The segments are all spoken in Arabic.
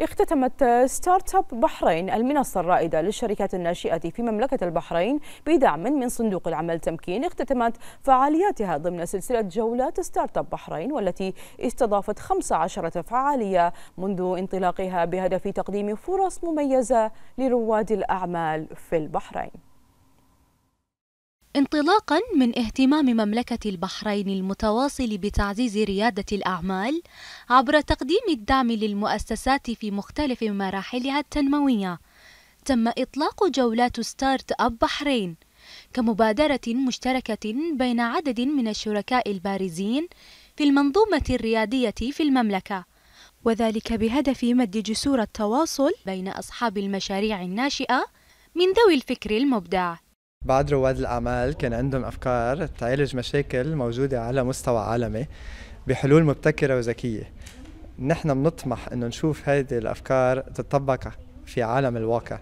اختتمت ستارت اب بحرين المنصة الرائدة للشركات الناشئة في مملكة البحرين بدعم من صندوق العمل تمكين اختتمت فعالياتها ضمن سلسلة جولات ستارت اب بحرين والتي استضافت 15 فعالية منذ انطلاقها بهدف تقديم فرص مميزة لرواد الأعمال في البحرين انطلاقا من اهتمام مملكة البحرين المتواصل بتعزيز ريادة الأعمال عبر تقديم الدعم للمؤسسات في مختلف مراحلها التنموية تم إطلاق جولات ستارت أب بحرين كمبادرة مشتركة بين عدد من الشركاء البارزين في المنظومة الريادية في المملكة وذلك بهدف مد جسور التواصل بين أصحاب المشاريع الناشئة من ذوي الفكر المبدع بعض رواد الأعمال كان عندهم أفكار تعالج مشاكل موجودة على مستوى عالمي بحلول مبتكرة وذكية نحن بنطمح أنه نشوف هذه الأفكار تتطبق في عالم الواقع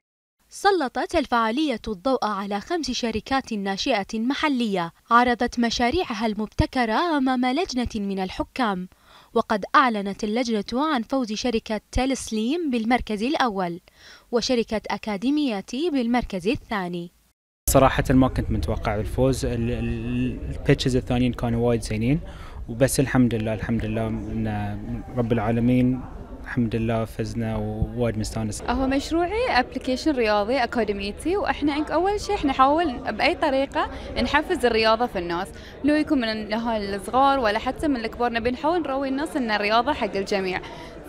سلطت الفعالية الضوء على خمس شركات ناشئة محلية عرضت مشاريعها المبتكرة أمام لجنة من الحكام وقد أعلنت اللجنة عن فوز شركة تيلسليم بالمركز الأول وشركة أكاديميتي بالمركز الثاني صراحة ما كنت متوقع الفوز البيتشز الثانيين كانوا وايد زينين وبس الحمد لله الحمد لله ان رب العالمين الحمد لله فزنا ووايد مستانس هو مشروعي ابلكيشن رياضي اكاديميتي واحنا اول شيء احنا نحاول باي طريقه نحفز الرياضه في الناس لو يكون من الاهالي الصغار ولا حتى من الكبار نبي نحاول نروي الناس ان الرياضه حق الجميع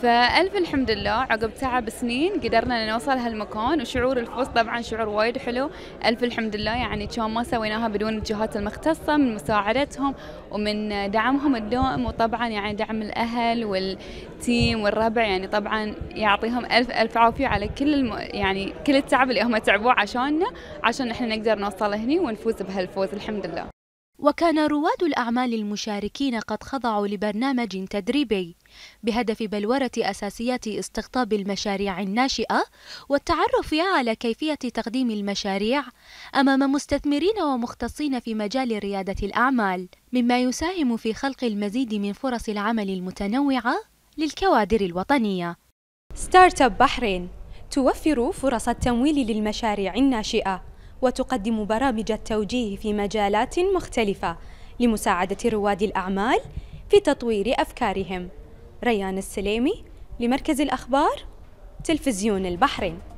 فالف الحمد لله عقب تعب سنين قدرنا نوصل هالمكان وشعور الفوز طبعا شعور وايد حلو الف الحمد لله يعني كان ما سويناها بدون الجهات المختصه من مساعدتهم ومن دعمهم الدائم وطبعا يعني دعم الاهل والتيم والربع يعني طبعا يعطيهم ألف ألف عافية على كل الم... يعني كل التعب اللي هم تعبوه عشاننا عشان احنا نقدر نوصل هني ونفوز بهالفوز الحمد لله وكان رواد الأعمال المشاركين قد خضعوا لبرنامج تدريبي بهدف بلورة أساسيات استقطاب المشاريع الناشئة والتعرف على كيفية تقديم المشاريع أمام مستثمرين ومختصين في مجال ريادة الأعمال مما يساهم في خلق المزيد من فرص العمل المتنوعة للكوادر الوطنية ستارت اب بحرين توفر فرص التمويل للمشاريع الناشئة وتقدم برامج التوجيه في مجالات مختلفة لمساعدة رواد الأعمال في تطوير أفكارهم ريان السليمي لمركز الأخبار تلفزيون البحرين